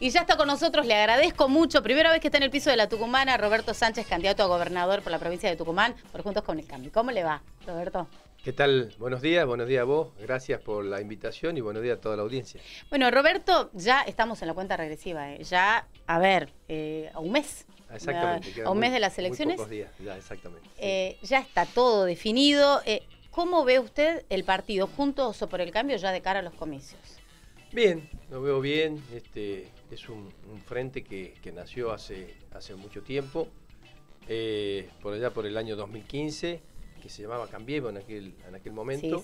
Y ya está con nosotros, le agradezco mucho. Primera vez que está en el piso de la Tucumana, Roberto Sánchez, candidato a gobernador por la provincia de Tucumán, por Juntos con el Cambio. ¿Cómo le va, Roberto? ¿Qué tal? Buenos días, buenos días a vos. Gracias por la invitación y buenos días a toda la audiencia. Bueno, Roberto, ya estamos en la cuenta regresiva. ¿eh? Ya, a ver, eh, a un mes. Exactamente. A un mes de las elecciones. Muy pocos días, ya, exactamente. Eh, ya está todo definido. ¿Cómo ve usted el partido Juntos o por el Cambio ya de cara a los comicios? Bien, lo veo bien. Este, es un, frente que, nació hace, hace mucho tiempo, eh, por allá por el año 2015, que se llamaba Cambiemos en aquel, en aquel momento.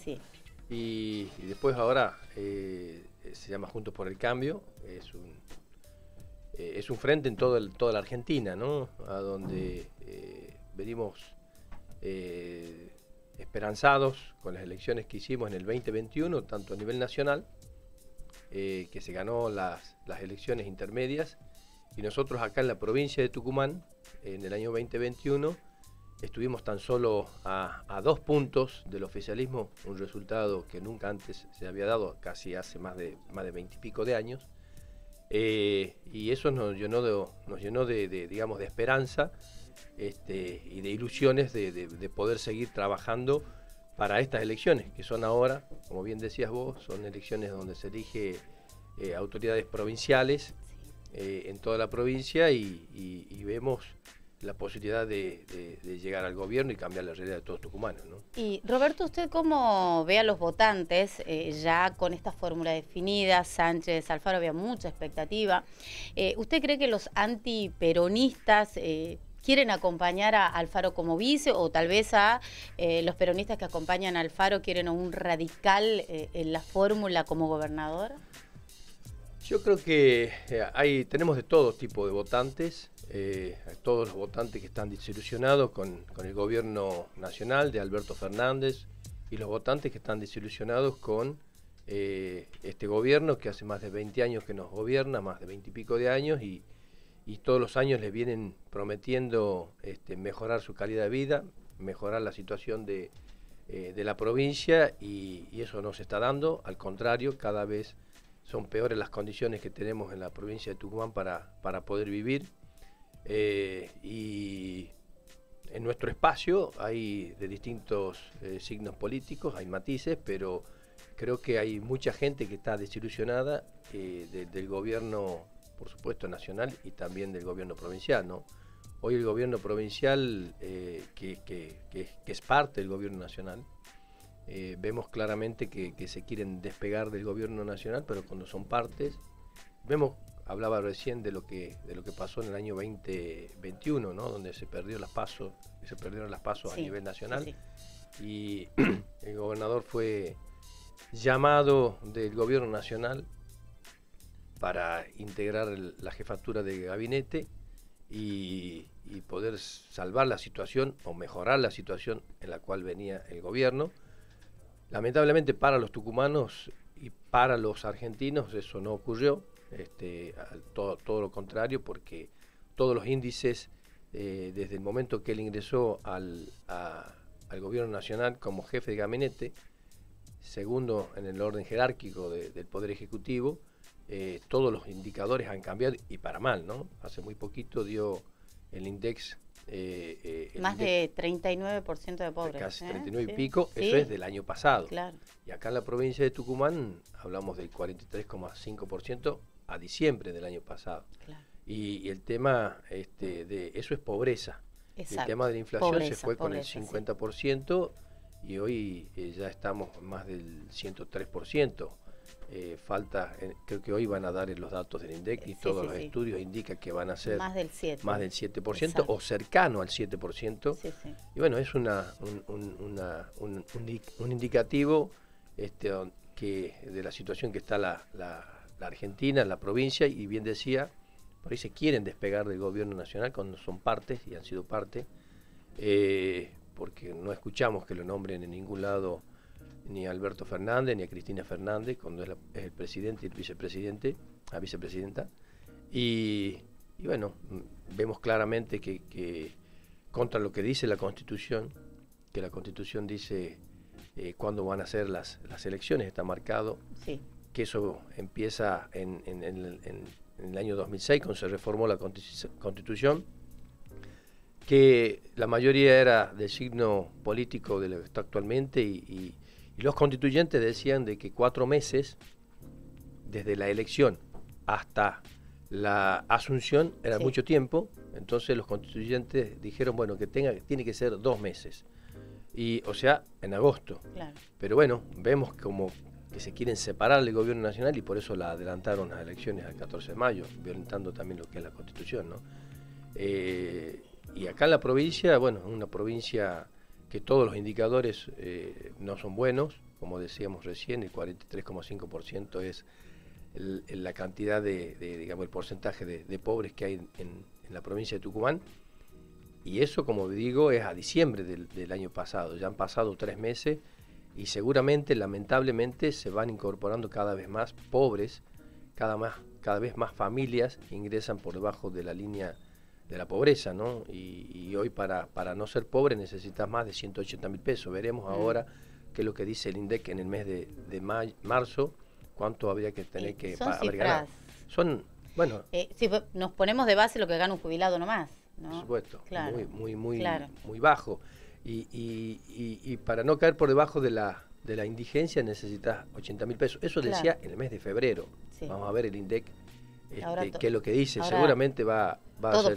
Y, después ahora eh, se llama Juntos por el Cambio, es un, eh, es un frente en todo el, toda la Argentina, ¿no? A donde venimos esperanzados con las elecciones que hicimos en el 2021, tanto a nivel nacional eh, que se ganó las, elecciones intermedias y nosotros acá en la provincia de Tucumán, en el año 2021, estuvimos tan solo a, dos puntos del oficialismo, un resultado que nunca antes se había dado, casi hace más de más de veintipico de años, eh, y eso nos llenó de, nos llenó de, digamos de esperanza este, y de ilusiones de poder seguir trabajando para estas elecciones, que son ahora, como bien decías vos, son elecciones donde se elige eh, autoridades provinciales eh, en toda la provincia y, vemos la posibilidad de, llegar al gobierno y cambiar la realidad de todos tucumanos. ¿no? Y Roberto, ¿usted cómo ve a los votantes eh, ya con esta fórmula definida? Sánchez, Alfaro, había mucha expectativa. ¿Usted cree que los antiperonistas quieren acompañar a Alfaro como vice o tal vez a eh, los peronistas que acompañan a Alfaro quieren un radical eh, en la fórmula como gobernador? Yo creo que eh, hay, tenemos de todo tipo de votantes, todos los votantes que están desilusionados con, el gobierno nacional de Alberto Fernández y los votantes que están desilusionados con este gobierno que hace más de 20 años que nos gobierna, más de 20 y pico de años, y, y todos los años les vienen prometiendo este, mejorar su calidad de vida, mejorar la situación de, eh, la provincia y, eso no se está dando, al contrario, cada vez son peores las condiciones que tenemos en la provincia de Tucumán para, para poder vivir. Eh, y en nuestro espacio hay de distintos eh, signos políticos, hay matices, pero creo que hay mucha gente que está desilusionada del gobierno por supuesto, nacional y también del gobierno provincial, ¿no? Hoy el gobierno provincial, eh, que, es parte del gobierno nacional, eh, vemos claramente que, se quieren despegar del gobierno nacional, pero cuando son partes, vemos, hablaba recién de lo que, de lo que pasó en el año 2021, ¿no? donde se perdió las pasos, se perdieron las pasos a nivel nacional. Y el gobernador fue llamado del gobierno nacional para integrar la jefatura de gabinete y, poder salvar la situación o mejorar la situación en la cual venía el gobierno. Lamentablemente para los tucumanos y para los argentinos eso no ocurrió, este, todo, lo contrario, porque todos los índices, eh, desde el momento que él ingresó al, gobierno nacional como jefe de gabinete, segundo en el orden jerárquico del Poder Ejecutivo, eh, todos los indicadores han cambiado y para mal, ¿no? Hace muy poquito dio el INDEX... Eh, eh Más de 39% de pobres. Casi 39 ¿eh? y pico, eso es del año pasado. Y acá en la provincia de Tucumán hablamos del 43,5% a diciembre del año pasado. Y, el tema este, de eso es pobreza. El tema de la inflación se fue con el 50% y hoy ya estamos más del 103%. Eh, falta, creo que hoy van a dar los datos del INDEC y todos los estudios indican que van a ser más del 7%, más del o cercano al 7%. Y bueno, es una, un, indicativo este, que, de la situación que está la, la, la, Argentina, la provincia, y bien decía, por ahí se quieren despegar del gobierno nacional cuando son partes y han sido parte, eh, porque no escuchamos que lo nombren en ningún lado ni a Alberto Fernández, ni a Cristina Fernández, cuando es, el presidente y el vicepresidente, la vicepresidenta. Y, bueno, vemos claramente que, contra lo que dice la Constitución, que la Constitución dice eh, cuándo van a ser las, las elecciones, está marcado, que eso empieza en, el año 2006, cuando se reformó la Constitución, que la mayoría era del signo político de lo que está actualmente y, y los constituyentes decían de que cuatro meses, desde la elección hasta la asunción, era mucho tiempo, entonces los constituyentes dijeron, bueno, que tenga, tiene que ser dos meses. Y, o sea, en agosto. Pero bueno, vemos como que se quieren separar del gobierno nacional y por eso la adelantaron las elecciones al 14 de mayo, violentando también lo que es la constitución, ¿no? Eh, y acá en la provincia, bueno, es una provincia que todos los indicadores eh, no son buenos, como decíamos recién, el 43,5% es el, la cantidad de, digamos, el porcentaje de, pobres que hay en, la provincia de Tucumán. Y eso, como digo, es a diciembre del, año pasado. Ya han pasado tres meses y seguramente, lamentablemente, se van incorporando cada vez más pobres, cada, más, cada vez más familias ingresan por debajo de la línea de la pobreza, ¿no? Y, hoy para, para no ser pobre necesitas más de 180 mil pesos. Veremos ahora qué es lo que dice el INDEC en el mes de, marzo, cuánto habría que tener que son Son, bueno... Eh, si nos ponemos de base lo que gana un jubilado nomás, Por supuesto, muy, muy, muy, bajo. Y, para no caer por debajo de la, de la indigencia necesitas 80 mil pesos. Eso decía en el mes de febrero. Vamos a ver el INDEC este, que lo que dice, seguramente va, a ser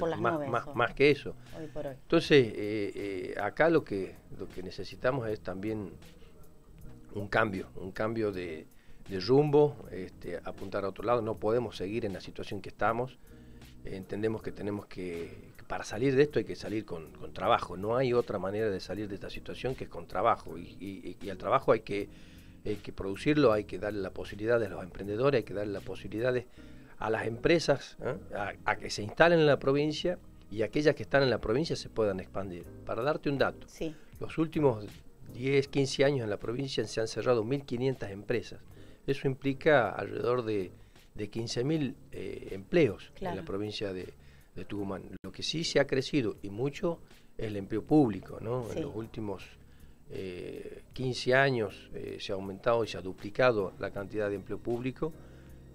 más, que eso. Entonces, eh, eh, acá lo que, lo que necesitamos es también un cambio, un cambio de, rumbo, este, apuntar a otro lado, no podemos seguir en la situación que estamos, entendemos que tenemos que, para salir de esto hay que salir con, trabajo, no hay otra manera de salir de esta situación que es con trabajo, y, al trabajo hay que, que producirlo, hay que darle la posibilidad a los emprendedores, hay que darle las posibilidades a las empresas ¿eh? a, que se instalen en la provincia y aquellas que están en la provincia se puedan expandir. Para darte un dato, los últimos 10, 15 años en la provincia se han cerrado 1.500 empresas. Eso implica alrededor de, de 15.000 eh, empleos en la provincia de, Tucumán. Lo que sí se ha crecido y mucho es el empleo público. En los últimos 15 eh, años se ha aumentado y se ha duplicado la cantidad de empleo público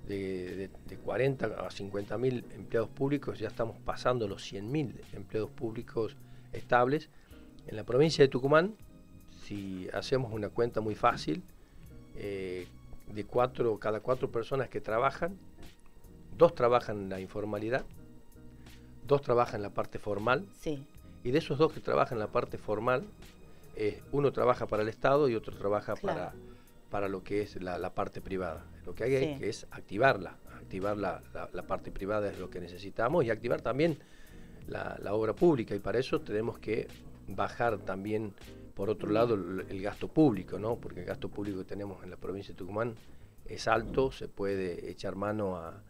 de, 40 a 50 mil empleados públicos, ya estamos pasando los 100 mil empleados públicos estables. En la provincia de Tucumán, si hacemos una cuenta muy fácil, eh, de cuatro, cada cuatro personas que trabajan, dos trabajan en la informalidad, dos trabajan en la parte formal, sí. y de esos dos que trabajan en la parte formal, eh, uno trabaja para el Estado y otro trabaja para, para lo que es la parte privada. Lo que hay que es activarla, activar la, la, parte privada es lo que necesitamos y activar también la, obra pública y para eso tenemos que bajar también, por otro lado, el, gasto público, ¿no? porque el gasto público que tenemos en la provincia de Tucumán es alto, se puede echar mano a,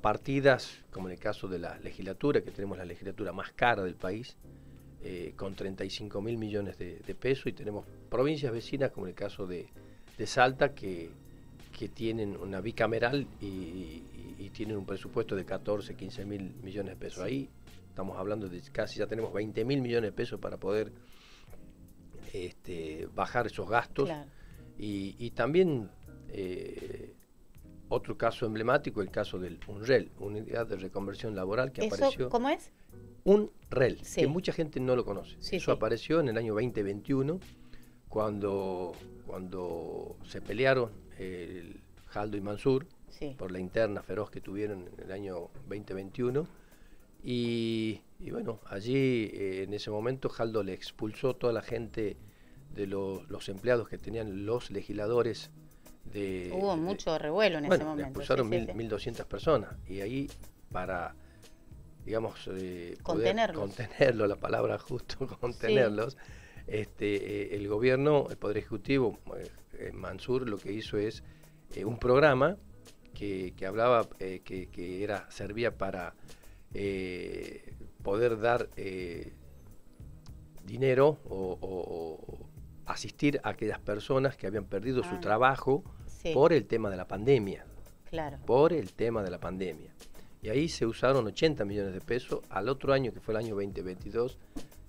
partidas, como en el caso de la legislatura, que tenemos la legislatura más cara del país, eh, con 35 mil millones de pesos y tenemos provincias vecinas, como en el caso de, de Salta que, tienen una bicameral y, tienen un presupuesto de 14, 15 mil millones de pesos. Ahí estamos hablando de casi, ya tenemos 20 mil millones de pesos para poder este, bajar esos gastos. Y, también eh, otro caso emblemático, el caso del UNREL, Unidad de Reconversión Laboral, que apareció. ¿Cómo es? un rel que mucha gente no lo conoce. Eso apareció en el año 2021 cuando, cuando se pelearon el Jaldo y Mansur por la interna feroz que tuvieron en el año 2021. Y, bueno, allí eh, en ese momento Jaldo le expulsó toda la gente de los, empleados que tenían los legisladores de, Hubo mucho revuelo en ese momento. Expulsaron 1.200 personas y ahí para, digamos, eh, contenerlos. contenerlo, la palabra justo, contenerlos este, eh, el gobierno, el Poder Ejecutivo, eh, eh, Mansur, lo que hizo es un programa que, hablaba, que, era, servía para poder dar dinero o, asistir a aquellas personas que habían perdido su ah. trabajo por el tema de la pandemia. Claro. Por el tema de la pandemia. Y ahí se usaron 80 millones de pesos. Al otro año, que fue el año 2022,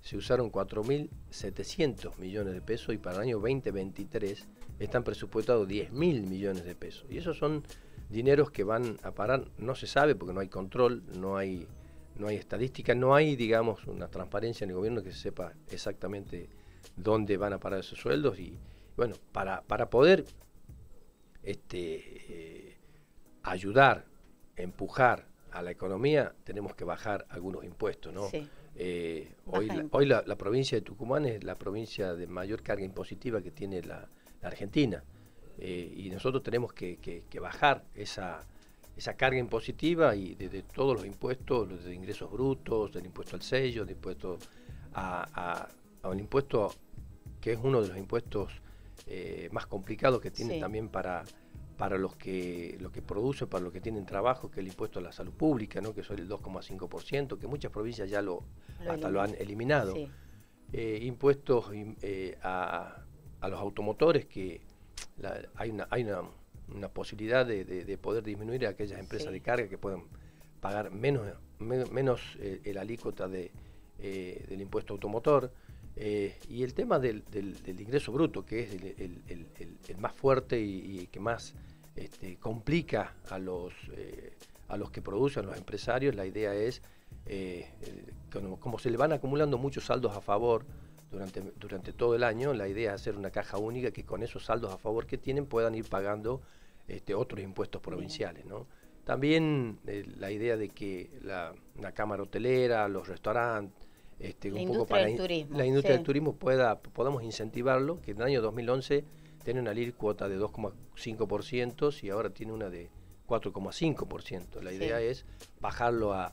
se usaron 4.700 millones de pesos y para el año 2023 están presupuestados 10.000 millones de pesos. Y esos son dineros que van a parar, no se sabe porque no hay control, no hay, no hay estadística, no hay, digamos, una transparencia en el gobierno que se sepa exactamente dónde van a parar esos sueldos. Y bueno, para, para poder este, eh, ayudar, empujar a la economía, tenemos que bajar algunos impuestos, ¿no? Eh, hoy la, hoy la, provincia de Tucumán es la provincia de mayor carga impositiva que tiene la, Argentina. Eh, y nosotros tenemos que, bajar esa, esa carga impositiva y desde de todos los impuestos, los de ingresos brutos, del impuesto al sello, del impuesto a, un impuesto que es uno de los impuestos eh, más complicados que tiene también para para los que, los que producen, para los que tienen trabajo, que es el impuesto a la salud pública, que es el 2,5%, que muchas provincias ya lo, hasta lo han eliminado. Eh, impuestos eh, a, los automotores, que hay, una, posibilidad de, poder disminuir a aquellas empresas de carga que pueden pagar menos, menos eh, el alícuota del impuesto automotor. Eh, y el tema del, ingreso bruto, que es el, más fuerte y, que más este, complica a los, eh, a los que producen, a los empresarios, la idea es, eh, como, se le van acumulando muchos saldos a favor durante, durante todo el año, la idea es hacer una caja única que con esos saldos a favor que tienen puedan ir pagando este, otros impuestos provinciales. También la idea de que la, la cámara hotelera, los restaurantes, este, la un para la industria del turismo pueda podamos incentivarlo, que en el año 2011 tenía una LIR cuota de 2,5% y ahora tiene una de 4,5%. La idea es bajarlo a,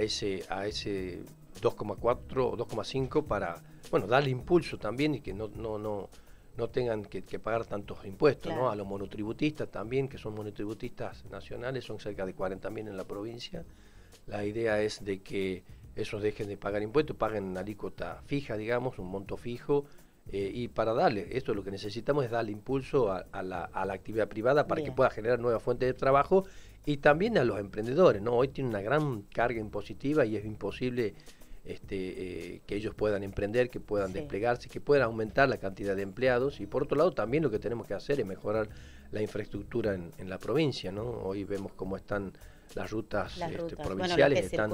ese a ese 2,4 o 2,5 para bueno darle impulso también y que no no no no tengan que, pagar tantos impuestos, ¿no? A los monotributistas también, que son monotributistas nacionales, son cerca de 40.000 en la provincia. La idea es de que esos dejen de pagar impuestos, paguen una alícuota fija, digamos, un monto fijo. Eh, y para darle, esto lo que necesitamos es darle impulso a, la, actividad privada para que pueda generar nuevas fuentes de trabajo y también a los emprendedores. ¿no? Hoy tiene una gran carga impositiva y es imposible este, eh, que ellos puedan emprender, que puedan desplegarse, que puedan aumentar la cantidad de empleados. Y por otro lado, también lo que tenemos que hacer es mejorar la infraestructura en, en la provincia. ¿no? Hoy vemos cómo están las rutas, este, provinciales están,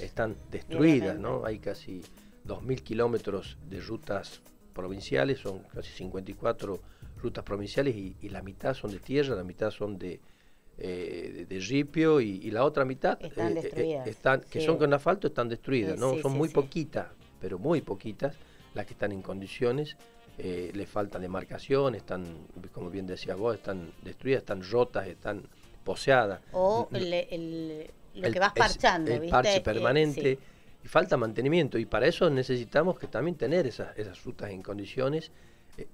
están, destruidas, ¿no? Hay casi 2.000 kilómetros de rutas provinciales, son casi 54 rutas provinciales y, la mitad son de tierra, la mitad son de, eh, de, ripio y, la otra mitad están, eh, eh, que son con asfalto están destruidas, ¿no? son muy poquitas, pero muy poquitas las que están en condiciones. Eh, le faltan demarcación, están, como bien decía vos, están destruidas, están rotas, están poseada. O lo que vas parchando, el, parche permanente. Y falta mantenimiento. Y para eso necesitamos que también tener esas, esas frutas en condiciones eh,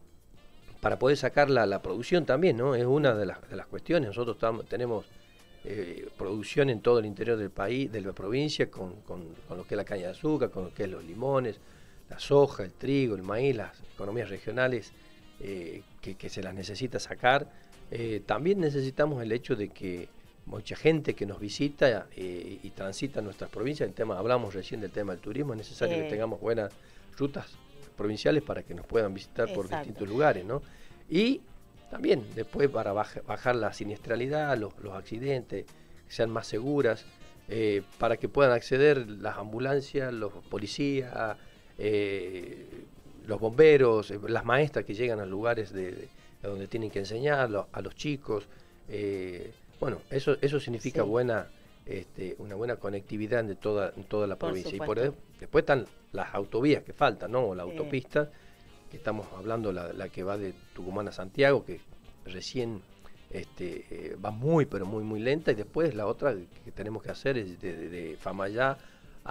para poder sacar la, producción también, ¿no? Es una de las, de las cuestiones. Nosotros tenemos eh, producción en todo el interior del país, de la provincia, con, lo que es la caña de azúcar, con lo que es los limones, la soja, el trigo, el maíz, las economías regionales eh, que, que, se las necesita sacar eh, también necesitamos el hecho de que mucha gente que nos visita eh, y transita nuestras provincias, el tema, hablamos recién del tema del turismo, es necesario que tengamos buenas rutas provinciales para que nos puedan visitar por distintos lugares, ¿no? Y también después para bajar la siniestralidad, los, los, accidentes, sean más seguras, eh, para que puedan acceder las ambulancias, los policías, los bomberos, las maestras que llegan a lugares de donde tienen que enseñarlo a los chicos. Eh, bueno, eso, eso significa buena, este, una buena conectividad de en toda la provincia. Y por después están las autovías que faltan, ¿no? O la autopista, que estamos hablando, la, que va de Tucumán a Santiago, que recién este, eh, va muy, pero muy, muy lenta. Y después la otra que tenemos que hacer es de, de Famayá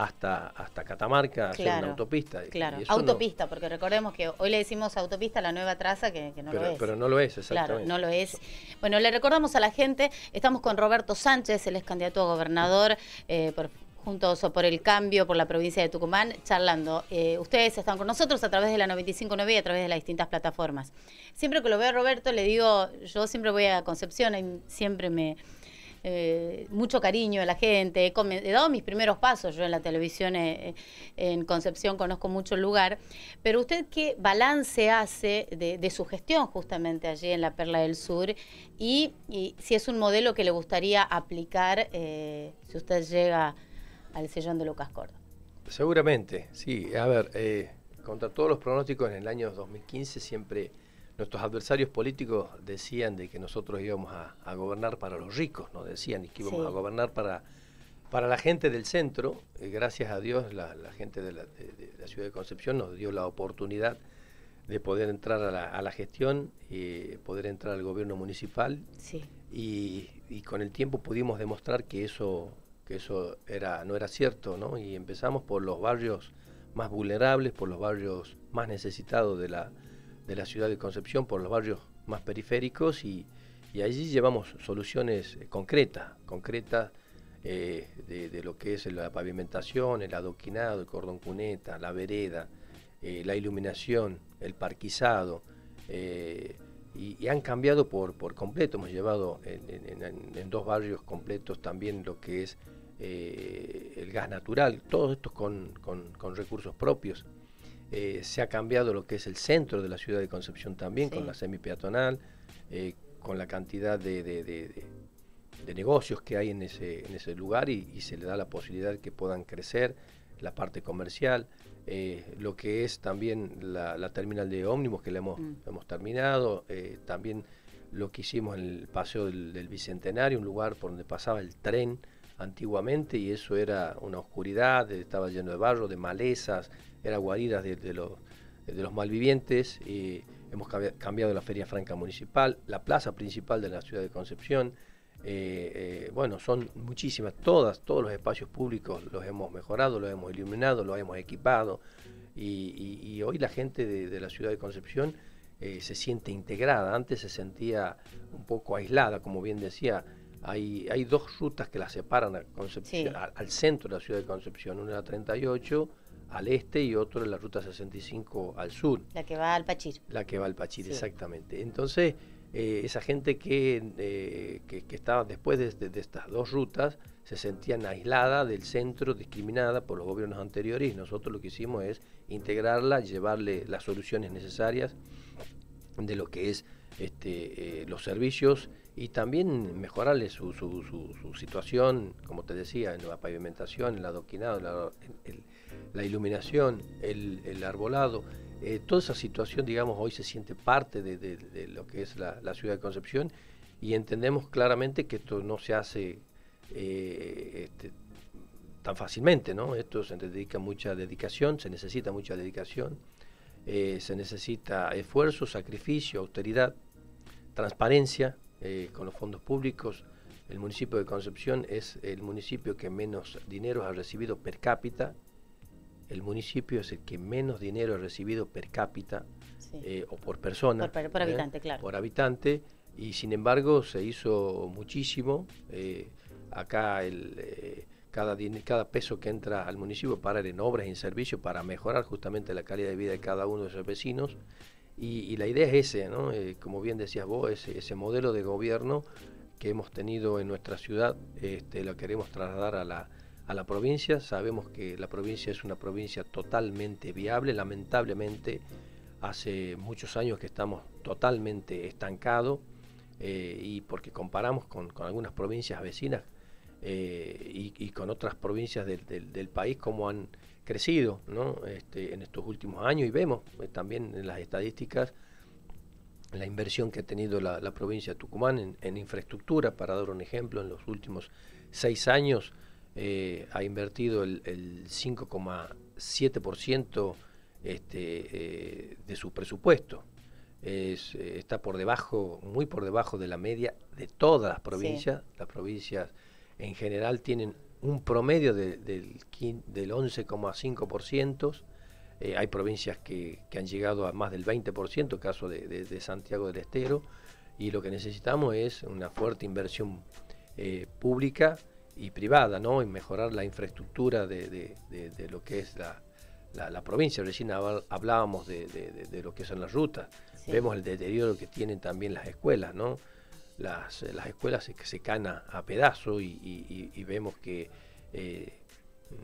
hasta, hasta Catamarca, una autopista. Claro, autopista, porque recordemos que hoy le decimos autopista a la nueva traza que, no pero, lo es. Pero no lo es, exactamente. no lo es. Bueno, le recordamos a la gente, estamos con Roberto Sánchez, él es candidato a gobernador eh, por Juntos por el Cambio, por la provincia de Tucumán, charlando. Eh, ustedes están con nosotros a través de la 959 y a través de las distintas plataformas. Siempre que lo veo a Roberto, le digo, yo siempre voy a Concepción, y siempre me, eh, mucho cariño a la gente, he, dado mis primeros pasos yo en la televisión eh, eh, en Concepción, conozco mucho el lugar, pero usted qué balance hace de, su gestión justamente allí en la Perla del Sur y, si es un modelo que le gustaría aplicar si usted llega al sellón de Lucas Córdoba. Seguramente, sí. A ver, contra todos los pronósticos en el año 2015 siempre Nuestros adversarios políticos decían de que nosotros íbamos a, gobernar para los ricos, nos decían, y que íbamos a gobernar para, para la gente del centro. Eh, gracias a Dios, la, gente de la, ciudad de Concepción nos dio la oportunidad de poder entrar a la, gestión, y poder entrar al gobierno municipal. Y, con el tiempo pudimos demostrar que eso, que eso era, no era cierto, ¿no? Y empezamos por los barrios más vulnerables, por los barrios más necesitados de la de la ciudad de Concepción por los barrios más periféricos y, allí llevamos soluciones eh, concretas, concretas eh, de, lo que es la pavimentación, el adoquinado, el cordón cuneta, la vereda, eh, la iluminación, el parquizado. y, han cambiado por, completo. Hemos llevado en, dos barrios completos también lo que es el gas natural, todos estos con recursos propios. Eh, se ha cambiado lo que es el centro de la ciudad de Concepción también, con la semi-peatonal, eh, con la cantidad de, negocios que hay en ese, lugar y, se le da la posibilidad que puedan crecer, la parte comercial, eh, lo que es también la, terminal de ómnibus que la hemos, mm. terminado, también lo que hicimos en el Paseo del, Bicentenario, un lugar por donde pasaba el tren antiguamente y eso era una oscuridad, estaba lleno de barro, de malezas, ...era guaridas de, los, de los malvivientes. hemos cambiado la Feria Franca Municipal, la plaza principal de la ciudad de Concepción. Eh, eh, bueno, son muchísimas, todas, todos los espacios públicos los hemos mejorado, los hemos iluminado, los hemos equipado y, hoy la gente de, la ciudad de Concepción eh, se siente integrada, antes se sentía un poco aislada, como bien decía, hay, hay dos rutas que la separan al centro de la ciudad de Concepción, una de la 38 al este y otro en la ruta 65 al sur. La que va al Pachir. La que va al Pachir, exactamente. Entonces, eh, esa gente que, eh, estaba después de, estas dos rutas se sentía aislada del centro, discriminada por los gobiernos anteriores nosotros lo que hicimos es integrarla, llevarle las soluciones necesarias de lo que es este, eh, los servicios y también mejorarle su, su, situación, como te decía, en la pavimentación, en el adoquinado, en la, la iluminación, el, arbolado, eh, toda esa situación, digamos, hoy se siente parte de, lo que es la, ciudad de Concepción y entendemos claramente que esto no se hace eh, este, tan fácilmente, ¿no? Esto se dedica mucha dedicación, se necesita mucha dedicación, eh, se necesita esfuerzo, sacrificio, austeridad, transparencia con los fondos públicos. El municipio de Concepción es el municipio que menos dinero ha recibido per cápita el municipio es el que menos dinero ha recibido per cápita eh, o por persona. Por, ¿eh? habitante, claro. Por habitante, y sin embargo se hizo muchísimo. Eh, acá el, cada, cada peso que entra al municipio para en obras y en servicios para mejorar justamente la calidad de vida de cada uno de sus vecinos. Y, la idea es ese, ¿no? como bien decías vos, ese, modelo de gobierno que hemos tenido en nuestra ciudad, este, lo queremos trasladar a la, a la provincia. Sabemos que la provincia es una provincia totalmente viable. Lamentablemente, hace muchos años que estamos totalmente estancados eh, y porque comparamos con, algunas provincias vecinas eh, y, con otras provincias del, país, cómo han crecido este, en estos últimos años y vemos eh, también en las estadísticas la inversión que ha tenido la, provincia de Tucumán en, en, infraestructura, para dar un ejemplo, en los últimos seis años eh, ha invertido el, 5,7% este, eh, de su presupuesto. Eh, está por debajo, muy por debajo de la media de todas las provincias. Las provincias en general tienen un promedio del, 11,5%. hay provincias que, han llegado a más del 20%, caso de, Santiago del Estero, y lo que necesitamos es una fuerte inversión pública y privada, ¿no? Y mejorar la infraestructura de, lo que es la, provincia. Recién hablábamos de, lo que son las rutas. Vemos el deterioro que tienen también las escuelas, ¿no? Las, eh, escuelas se, se a, pedazos y, vemos que eh,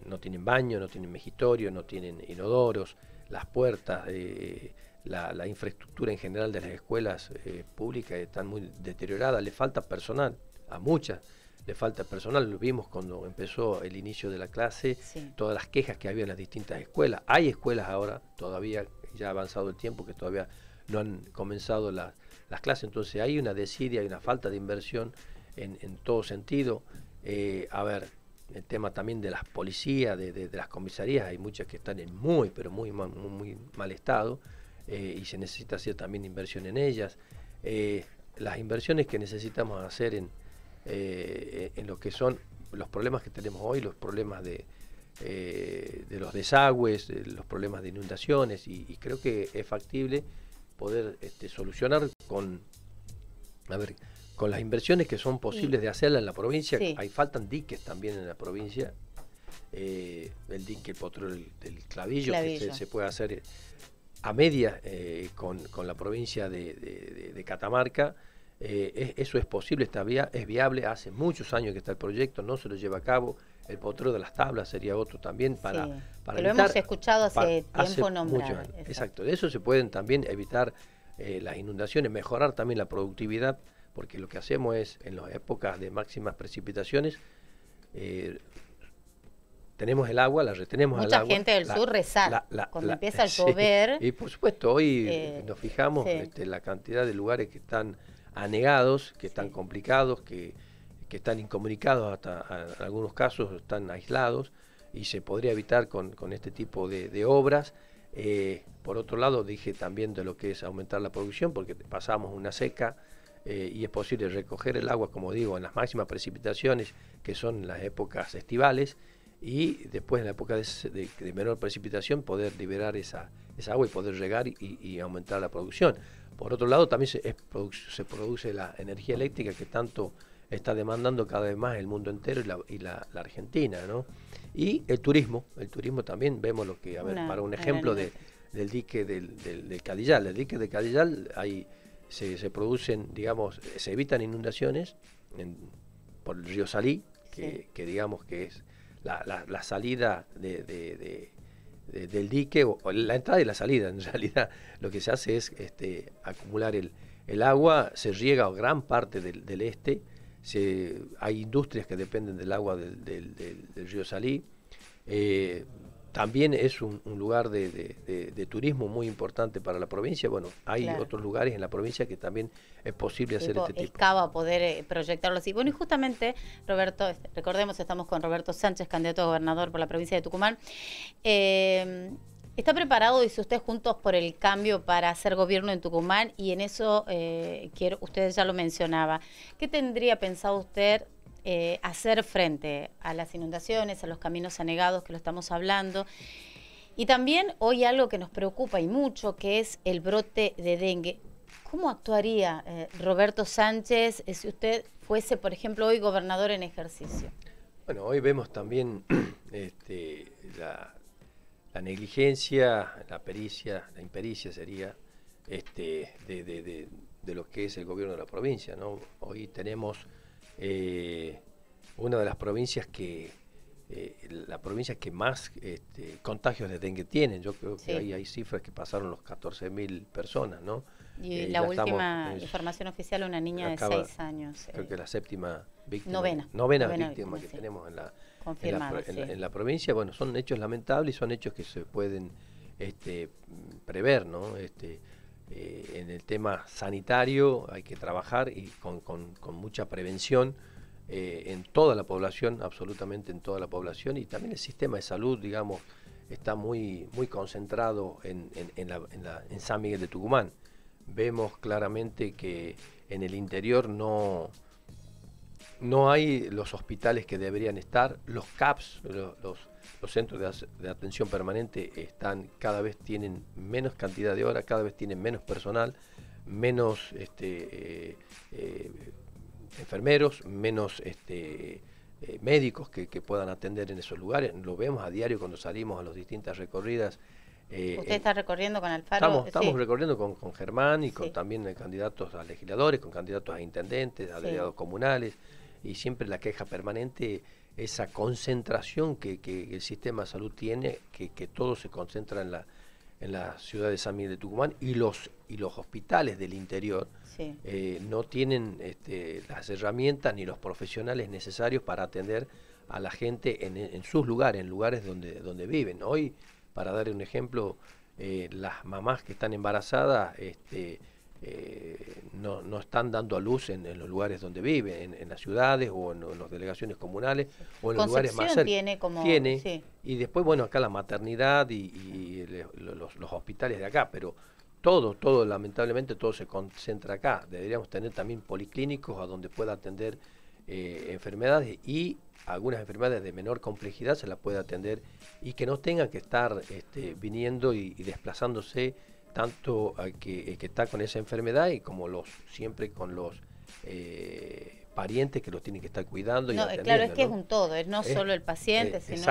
no tienen baño, no tienen mejitorio, no tienen inodoros, las puertas, eh, la, infraestructura en general de las escuelas públicas están muy deterioradas, le falta personal a muchas le falta personal, lo vimos cuando empezó el inicio de la clase, todas las quejas que había en las distintas escuelas. Hay escuelas ahora, todavía ya ha avanzado el tiempo, que todavía no han comenzado las clases, entonces hay una desidia, hay una falta de inversión en, todo sentido. Eh, a ver, el tema también de las policías, de, las comisarías, hay muchas que están en muy, pero muy mal, muy, mal estado eh, y se necesita hacer también inversión en ellas. Eh, las inversiones que necesitamos hacer en, eh, en lo que son los problemas que tenemos hoy, los problemas de, eh, los desagües, eh, los problemas de inundaciones, y, creo que es factible poder este, solucionar con, con las inversiones que son posibles de hacerla en la provincia. Hay faltan diques también en la provincia. el dique potro del, clavillo, que se, puede hacer a media con, la provincia de Catamarca. Eh, eso es posible, está vía es viable, hace muchos años que está el proyecto, no se lo lleva a cabo. El potrero de las tablas sería otro también para, para evitar, Lo hemos escuchado hace tiempo nombrado. Exacto. de eso se pueden también evitar eh, las inundaciones, mejorar también la productividad, porque lo que hacemos es, en las épocas de máximas precipitaciones, eh, tenemos el agua, la retenemos Mucha agua. Mucha gente del sur rezar. Cuando empieza a llover. Y por supuesto, hoy nos fijamos este, la cantidad de lugares que están anegados, que están complicados, que, están incomunicados, hasta en algunos casos están aislados y se podría evitar con, este tipo de, obras. Eh, por otro lado, dije también de lo que es aumentar la producción, porque pasamos una seca eh, y es posible recoger el agua, como digo, en las máximas precipitaciones, que son las épocas estivales, y después en la época de menor precipitación poder liberar esa, esa agua y poder llegar y, aumentar la producción. Por otro lado, también se, produce la energía eléctrica que tanto está demandando cada vez más el mundo entero y la, Argentina, ¿no? Y el turismo, el turismo también vemos lo que, a ver, para un ejemplo del dique del, del, Cadillal, el dique de Cadillal ahí se, producen, digamos, se evitan inundaciones por el río Salí, que, digamos que es la, salida de del dique, la entrada y la salida. En realidad, lo que se hace es este, acumular el, el agua, se riega gran parte del, este. hay industrias que dependen del agua del, río Salí. Eh, también es un, lugar de, turismo muy importante para la provincia. Bueno, hay otros lugares en la provincia que también es posible hacer este tipo. Escava poder eh, proyectarlo así. Bueno, y justamente, Roberto, este, recordemos, estamos con Roberto Sánchez, candidato a gobernador por la provincia de Tucumán. Eh, ¿Está preparado, dice usted, Juntos por el Cambio para hacer gobierno en Tucumán? Y en eso, eh, quiero, usted ya lo mencionaba. ¿Qué tendría pensado usted eh, hacer frente a las inundaciones, a los caminos anegados que lo estamos hablando. Y también hoy algo que nos preocupa y mucho, que es el brote de dengue. ¿Cómo actuaría eh, Roberto Sánchez eh, si usted fuese, por ejemplo, hoy gobernador en ejercicio? Bueno, hoy vemos también este, la, negligencia, la pericia, la impericia sería, este, de, lo que es el gobierno de la provincia. Hoy tenemos eh, una de las provincias que, eh, la provincia que más este, contagios de dengue tienen. Yo creo que ahí hay cifras que pasaron los 14.000 personas, ¿no? Y eh, la última información oficial, una niña de 6 años. Creo eh. que la séptima víctima. Novena. Novena, víctima, que tenemos en la, provincia. Bueno, son hechos lamentables y son hechos que se pueden este, prever, ¿no? Este, eh, en el tema sanitario hay que trabajar y con, mucha prevención eh, en toda la población, absolutamente en toda la población, y también el sistema de salud, digamos, está muy, muy concentrado en, San Miguel de Tucumán. Vemos claramente que en el interior no, no hay los hospitales que deberían estar, los CAPS, los, los los centros de, atención permanente están cada vez tienen menos cantidad de horas, cada vez tienen menos personal, menos este, eh, eh, enfermeros, menos este, eh, médicos que, puedan atender en esos lugares. Lo vemos a diario cuando salimos a las distintas recorridas. ¿Usted está recorriendo con Alfaro? Estamos, recorriendo con, Germán y con también candidatos a legisladores, con candidatos a intendentes, a delegados comunales, y siempre la queja permanente esa concentración que, que, el sistema de salud tiene, que, que todo se concentra en la, en la ciudad de San Miguel de Tucumán y los y los hospitales del interior eh, no tienen este, las herramientas ni los profesionales necesarios para atender a la gente en, sus lugares, en lugares donde, donde viven. Hoy, para dar un ejemplo, eh, las mamás que están embarazadas este, eh, no, no, están dando a luz en, los lugares donde vive, en, las ciudades o en, las delegaciones comunales o en los lugares más cercanos. y después, bueno, acá la maternidad y, los, hospitales de acá, pero todo, todo, lamentablemente, todo se concentra acá. Deberíamos tener también policlínicos a donde pueda atender eh, enfermedades y algunas enfermedades de menor complejidad se las puede atender y que no tengan que estar este, viniendo y desplazándose tanto al que, el eh, que está con esa enfermedad y como los siempre con los eh, parientes que los tienen que estar cuidando. No, eh, claro, es que es un todo, es no solo el paciente, sino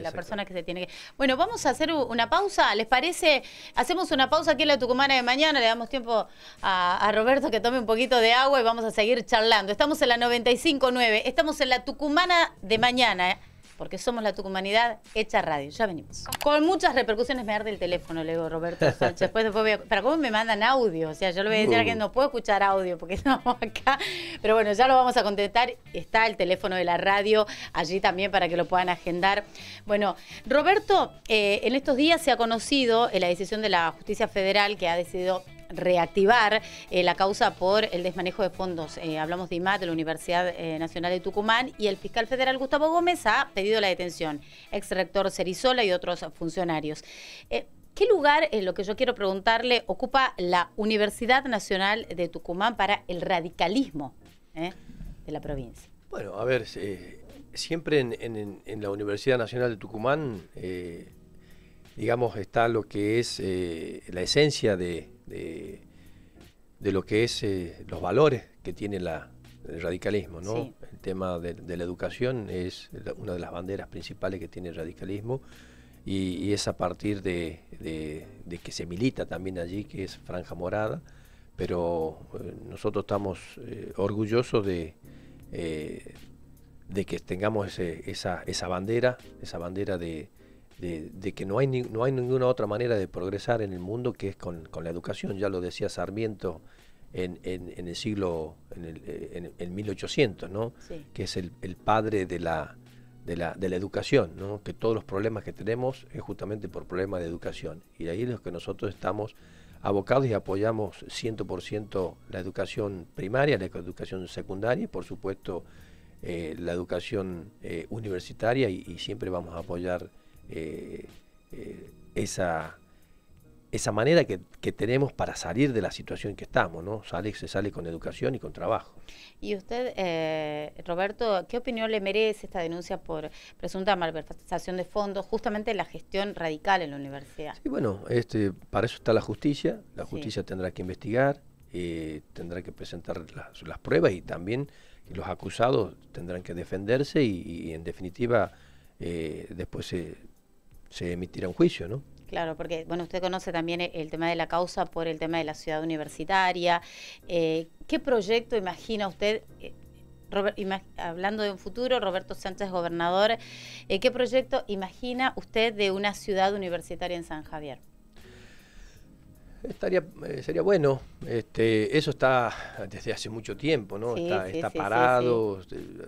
la persona que se tiene que... Bueno, vamos a hacer una pausa, ¿les parece? Hacemos una pausa aquí en la Tucumana de mañana, le damos tiempo a, a Roberto que tome un poquito de agua y vamos a seguir charlando. Estamos en la 95.9, estamos en la Tucumana de mañana porque somos la tucumanidad hecha radio. Ya venimos. Con muchas repercusiones me arde el teléfono, le digo Roberto Sánchez. Después, después ¿cómo me mandan audio? O sea, yo le voy a decir a alguien, uh. no puedo escuchar audio porque estamos acá. Pero bueno, ya lo vamos a contestar. Está el teléfono de la radio allí también para que lo puedan agendar. Bueno, Roberto, eh, en estos días se ha conocido eh, la decisión de la Justicia Federal que ha decidido reactivar eh, la causa por el desmanejo de fondos. Eh, hablamos de IMAT, de la Universidad eh, Nacional de Tucumán, y el fiscal federal Gustavo Gómez ha pedido la detención, ex rector Cerizola y otros funcionarios. ¿Qué lugar, lo que yo quiero preguntarle, ocupa la Universidad Nacional de Tucumán para el radicalismo de la provincia? Bueno, a ver, siempre en, la Universidad Nacional de Tucumán, digamos, está lo que es la esencia de, de, lo que es eh, los valores que tiene la, el radicalismo. ¿no? El tema de, la educación es una de las banderas principales que tiene el radicalismo y, es a partir de, que se milita también allí, que es Franja Morada, pero eh, nosotros estamos eh, orgullosos de, de que tengamos esa, esa bandera, esa bandera de, de, que no hay, no hay ninguna otra manera de progresar en el mundo que es con, la educación. Ya lo decía Sarmiento en, en, el siglo, en, el, eh, en 1800, ¿no? Que es el, padre de la, de la, educación, ¿no? que todos los problemas que tenemos es justamente por problemas de educación. Y de ahí es los que nosotros estamos abocados y apoyamos 100% la educación primaria, la educación secundaria y por supuesto eh, la educación eh, universitaria y, siempre vamos a apoyar eh, eh, esa, esa manera que, tenemos para salir de la situación que estamos, ¿no? Sale, se sale con educación y con trabajo. Y usted, eh, Roberto, ¿qué opinión le merece esta denuncia por presunta malversación de fondos, justamente la gestión radical en la universidad? Sí, bueno, este, para eso está la justicia, la justicia tendrá que investigar, eh, tendrá que presentar las, pruebas y también los acusados tendrán que defenderse y, en definitiva después se se emitirá un juicio, ¿no? Claro, porque bueno, usted conoce también e-, el tema de la causa por el tema de la ciudad universitaria. Eh, ¿Qué proyecto imagina usted, eh, hablando de un futuro, Roberto Sánchez, gobernador, eh, qué proyecto imagina usted de una ciudad universitaria en San Javier? Estaría, sería bueno, este, eso está desde hace mucho tiempo, ¿no? está, parado,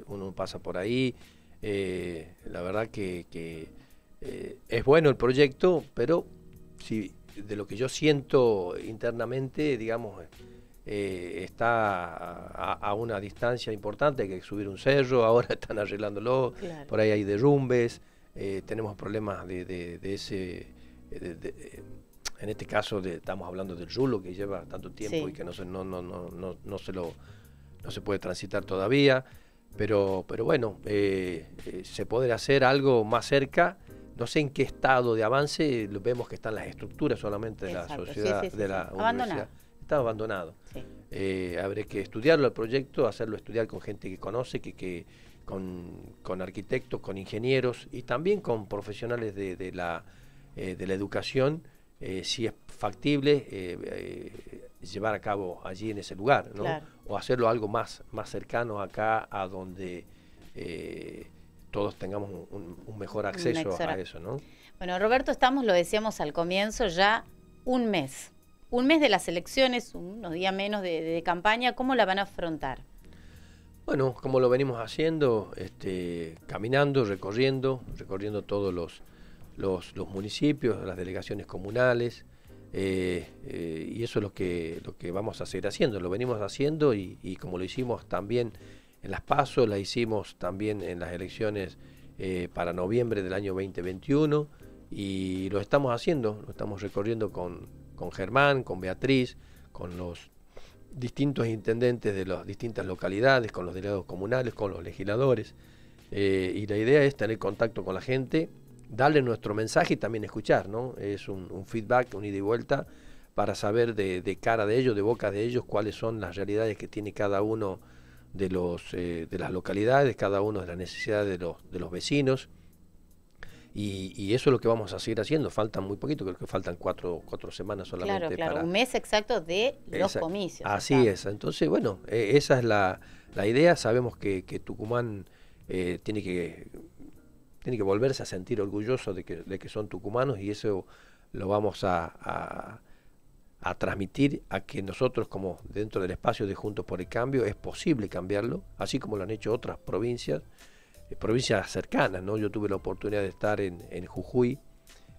uno pasa por ahí. la verdad que eh, es bueno el proyecto, pero si de lo que yo siento internamente, digamos, eh, está a, una distancia importante, hay que subir un cerro, ahora están arreglándolo, por ahí hay derrumbes, eh, tenemos problemas de, ese... en este caso estamos hablando del rulo que lleva tanto tiempo y que no se, no, no, se lo no se puede transitar todavía pero pero bueno se puede hacer algo más cerca no sé en qué estado de avance vemos que están las estructuras solamente de la sociedad, de la Está abandonado. Eh, habré que estudiarlo el proyecto, hacerlo estudiar con gente que conoce, que, con, arquitectos, con ingenieros y también con profesionales de, la, eh, de la educación, eh, si es factible eh, llevar a cabo allí en ese lugar, O hacerlo algo más, más cercano acá a donde todos tengamos un, mejor acceso a eso, ¿no? Bueno, Roberto, estamos, lo decíamos al comienzo, ya un mes. Un mes de las elecciones, unos días menos de, campaña, ¿cómo la van a afrontar? Bueno, como lo venimos haciendo, este, caminando, recorriendo, recorriendo todos los, los, municipios, las delegaciones comunales, eh, eh, y eso es lo que, lo que vamos a seguir haciendo, lo venimos haciendo y, y como lo hicimos también las PASO, la hicimos también en las elecciones eh, para noviembre del año 2021 y lo estamos haciendo, lo estamos recorriendo con, Germán, con Beatriz, con los distintos intendentes de las distintas localidades, con los delegados comunales, con los legisladores. Eh, y la idea es tener contacto con la gente, darle nuestro mensaje y también escuchar, ¿no? Es un, feedback, un ida y vuelta para saber de, de cara de ellos, de boca de ellos, cuáles son las realidades que tiene cada uno de, los, eh, de las localidades, cada uno de las necesidades de los, de los vecinos. Y, eso es lo que vamos a seguir haciendo. Faltan muy poquito, creo que faltan cuatro, cuatro semanas solamente. Claro, un mes exacto de los comicios. Así es. Entonces, bueno, e, esa es la, idea. Sabemos que, Tucumán eh, tiene que tiene que volverse a sentir orgulloso de que, de que son tucumanos y eso lo vamos a a transmitir a que nosotros como dentro del espacio de Juntos por el Cambio es posible cambiarlo, así como lo han hecho otras provincias, eh, provincias cercanas, ¿no? Yo tuve la oportunidad de estar en, Jujuy,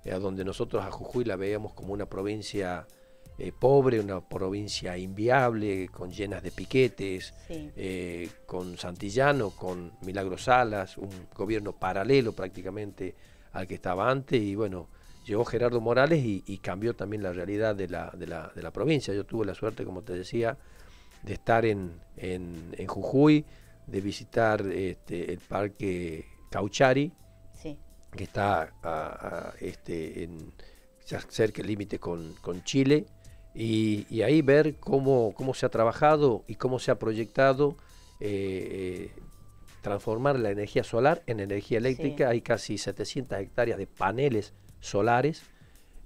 eh, donde nosotros a Jujuy la veíamos como una provincia eh, pobre, una provincia inviable, con llenas de piquetes, con Santillano, con Milagro Salas, un gobierno paralelo prácticamente al que estaba antes, y bueno, llegó Gerardo Morales y, cambió también la realidad de la, provincia. Yo tuve la suerte, como te decía, de estar en, Jujuy, de visitar este, el parque Cauchari, que está este, en, cerca del límite con, Chile, y, ahí ver cómo, cómo se ha trabajado y cómo se ha proyectado eh, eh, transformar la energía solar en energía eléctrica. Hay casi 700 hectáreas de paneles solares,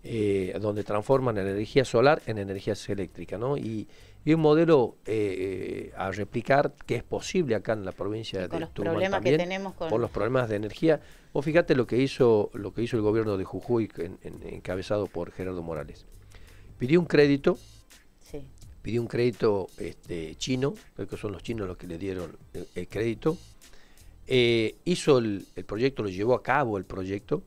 eh, donde transforman la energía solar en energía eléctrica. ¿no? Y, un modelo eh, eh, a replicar que es posible acá en la provincia de los Tucumán que tenemos por los problemas de energía. Vos fíjate lo que hizo, lo que hizo el gobierno de Jujuy, encabezado por Gerardo Morales. Pidió un crédito, pidió un crédito este, chino, creo que son los chinos los que le dieron el, crédito. hizo el, proyecto, lo llevó a cabo el proyecto.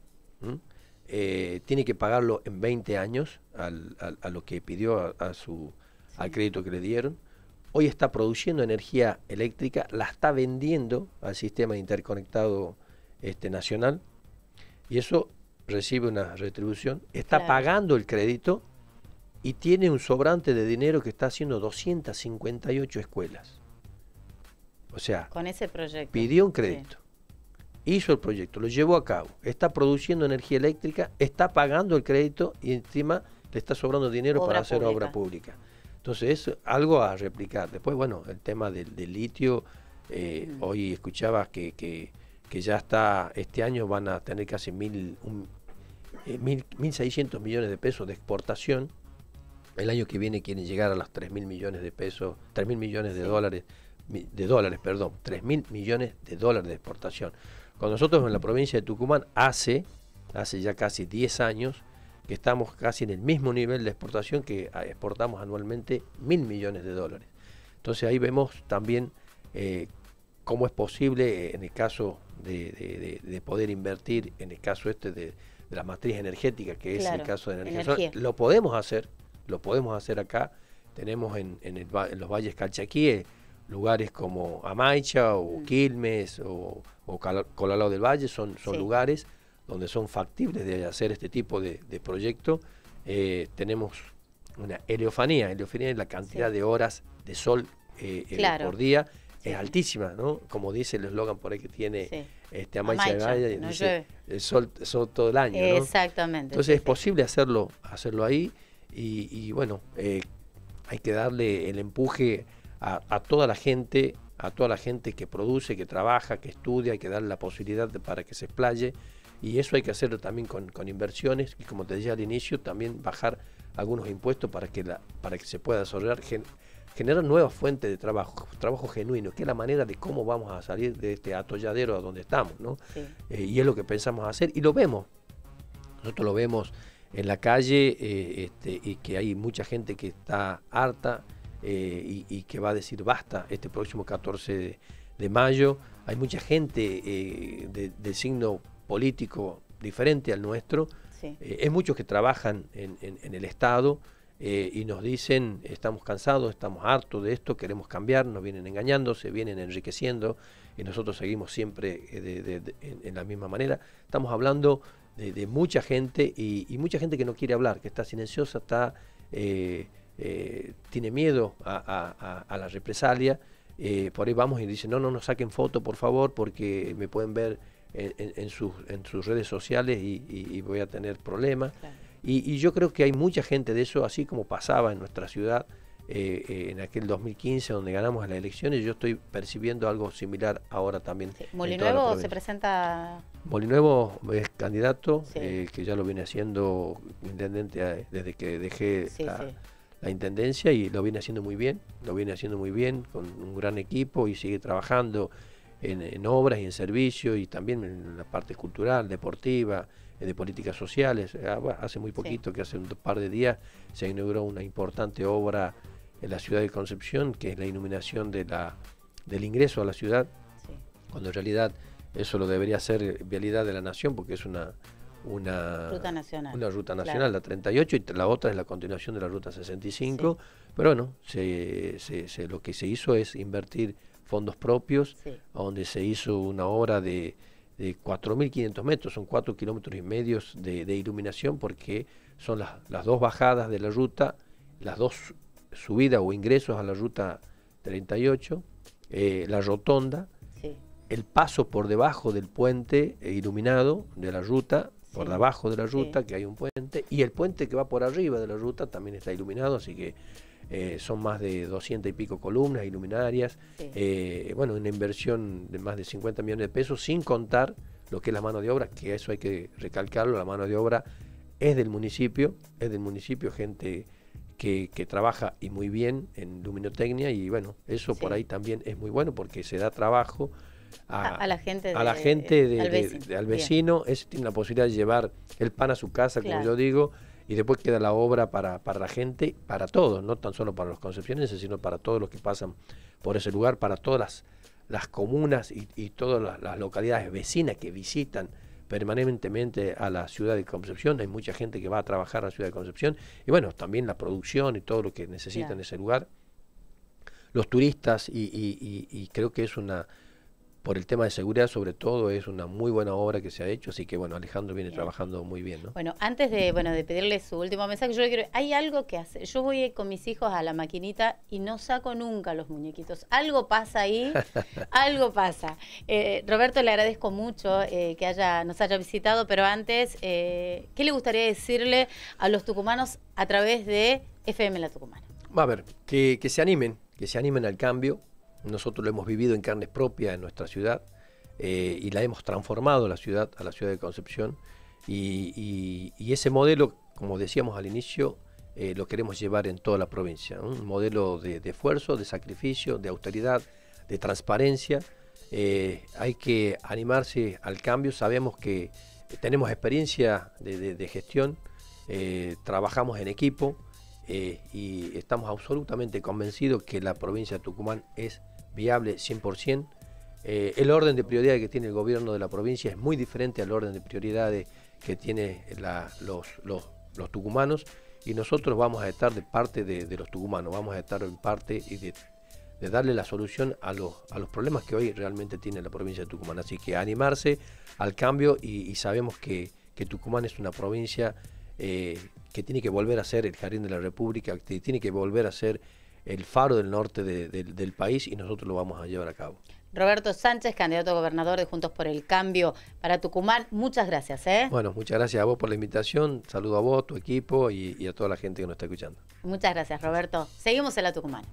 Eh, tiene que pagarlo en 20 años a lo que pidió a, su, al crédito que le dieron. Hoy está produciendo energía eléctrica, la está vendiendo al sistema interconectado este, nacional y eso recibe una retribución, está pagando el crédito y tiene un sobrante de dinero que está haciendo 258 escuelas. O sea, con ese proyecto. Pidió un crédito hizo el proyecto, lo llevó a cabo, está produciendo energía eléctrica, está pagando el crédito y encima le está sobrando dinero para hacer obra pública. Entonces es algo a replicar. Después, bueno, el tema del, litio, eh, hoy escuchaba que, ya está, este año van a tener casi mil, un, eh, mil, 1.600 millones de pesos de exportación. El año que viene quieren llegar a los 3.000 millones de pesos, 3.000 millones de dólares, de dólares, perdón, 3.000 millones de dólares de exportación. Con nosotros en la provincia de Tucumán hace, hace ya casi 10 años, que estamos casi en el mismo nivel de exportación que ah, exportamos anualmente mil millones de dólares. Entonces ahí vemos también eh, cómo es posible eh, en el caso de, poder invertir, en el caso este de, la matriz energética, que es el caso de energía, Lo podemos hacer, lo podemos hacer acá. Tenemos en, el, en los valles calchaquíes lugares como Amaicha o mm. Quilmes o, o del Valle son, son lugares donde son factibles de hacer este tipo de, proyecto. Eh, tenemos una heliofanía. Eleofanía es la cantidad de horas de sol eh, eh, por día. Es altísima, ¿no? Como dice el eslogan por ahí que tiene este, Amaicha, Valle, el sol, todo el año. Exactamente. Entonces es posible hacerlo, hacerlo ahí y bueno, hay que darle el empuje a, toda la gente, a toda la gente que produce, que trabaja, que estudia, hay que darle la posibilidad para que se explaye. Y eso hay que hacerlo también con, inversiones y como te decía al inicio, también bajar algunos impuestos para que, para que se pueda desarrollar, generar nuevas fuentes de trabajo, trabajo genuino, que es la manera de cómo vamos a salir de este atolladero a donde estamos, ¿no? Eh, y es lo que pensamos hacer y lo vemos. Nosotros lo vemos en la calle eh, este, y que hay mucha gente que está harta, eh, y, que va a decir basta este próximo 14 de, mayo. Hay mucha gente eh, de, signo político diferente al nuestro. Hay eh, es muchos que trabajan en, el Estado y nos dicen estamos cansados, estamos hartos de esto, queremos cambiar, nos vienen engañando, se vienen enriqueciendo y nosotros seguimos siempre de, en, la misma manera. Estamos hablando de, mucha gente y, mucha gente que no quiere hablar, que está silenciosa, está eh, tiene miedo a, la represalia, eh, por ahí vamos y dicen, no, no no saquen foto, por favor, porque me pueden ver en, sus, redes sociales y, voy a tener problemas. Y, yo creo que hay mucha gente de eso, así como pasaba en nuestra ciudad eh, en aquel 2015, donde ganamos las elecciones, yo estoy percibiendo algo similar ahora también. Molinuevo se presenta... Molinuevo es candidato, que ya lo viene haciendo intendente desde que dejé la la Intendencia y lo viene haciendo muy bien, lo viene haciendo muy bien con un gran equipo y sigue trabajando en, obras y en servicios y también en la parte cultural, deportiva, eh, de políticas sociales. Ah, hace muy poquito, que hace un par de días, se inauguró una importante obra en la ciudad de Concepción, que es la iluminación de la, del ingreso a la ciudad, cuando en realidad eso lo debería hacer vialidad de la nación, porque es una una ruta nacional, una ruta nacional la 38, y la otra es la continuación de la ruta 65. Pero bueno, se, lo que se hizo es invertir fondos propios, donde se hizo una obra de, 4.500 metros, son 4 kilómetros y medio de, iluminación, porque son las, las dos bajadas de la ruta, las dos subidas o ingresos a la ruta 38, eh, la rotonda, el paso por debajo del puente iluminado de la ruta por debajo de la ruta, que hay un puente, y el puente que va por arriba de la ruta también está iluminado, así que eh, son más de 200 y pico columnas iluminarias, eh, bueno, una inversión de más de 50 millones de pesos, sin contar lo que es la mano de obra, que eso hay que recalcarlo, la mano de obra es del municipio, es del municipio, gente que, que trabaja y muy bien en luminotecnia, y bueno, eso por ahí también es muy bueno porque se da trabajo a, la gente, de, al vecino, tiene la posibilidad de llevar el pan a su casa, como yo digo, y después queda la obra para, la gente, para todos, no tan solo para los concepciones, sino para todos los que pasan por ese lugar, para todas las, comunas y, todas las, localidades vecinas que visitan permanentemente a la ciudad de Concepción, hay mucha gente que va a trabajar a la ciudad de Concepción, y bueno, también la producción y todo lo que necesita en ese lugar, los turistas, y, y creo que es una por el tema de seguridad sobre todo es una muy buena obra que se ha hecho, así que bueno, Alejandro viene trabajando muy bien. ¿no? Bueno, antes de, bueno, de pedirle su último mensaje, yo le quiero, hay algo que hace, yo voy con mis hijos a la maquinita y no saco nunca los muñequitos, algo pasa ahí, algo pasa. Eh, Roberto, le agradezco mucho eh, que haya, nos haya visitado, pero antes, eh, ¿qué le gustaría decirle a los tucumanos a través de FM La Tucumana? Va a ver, que, que se animen, que se animen al cambio, nosotros lo hemos vivido en carnes propias en nuestra ciudad eh, y la hemos transformado la ciudad, a la ciudad de Concepción. Y, ese modelo, como decíamos al inicio, eh, lo queremos llevar en toda la provincia. Un modelo de, esfuerzo, de sacrificio, de austeridad, de transparencia. Eh, hay que animarse al cambio. Sabemos que tenemos experiencia de, gestión, trabajamos en equipo. y estamos absolutamente convencidos que la provincia de Tucumán es viable 100%. Eh, el orden de prioridad que tiene el gobierno de la provincia es muy diferente al orden de prioridades que tienen los, tucumanos y nosotros vamos a estar de parte de, los tucumanos, vamos a estar en parte y de, darle la solución a los, a los problemas que hoy realmente tiene la provincia de Tucumán. Así que animarse al cambio y, sabemos que, Tucumán es una provincia eh, que tiene que volver a ser el Jardín de la República, que tiene que volver a ser el faro del norte del país y nosotros lo vamos a llevar a cabo. Roberto Sánchez, candidato a gobernador de Juntos por el Cambio para Tucumán, muchas gracias. ¿eh? Bueno, muchas gracias a vos por la invitación, saludo a vos, tu equipo y a toda la gente que nos está escuchando. Muchas gracias, Roberto. Seguimos en la Tucumán.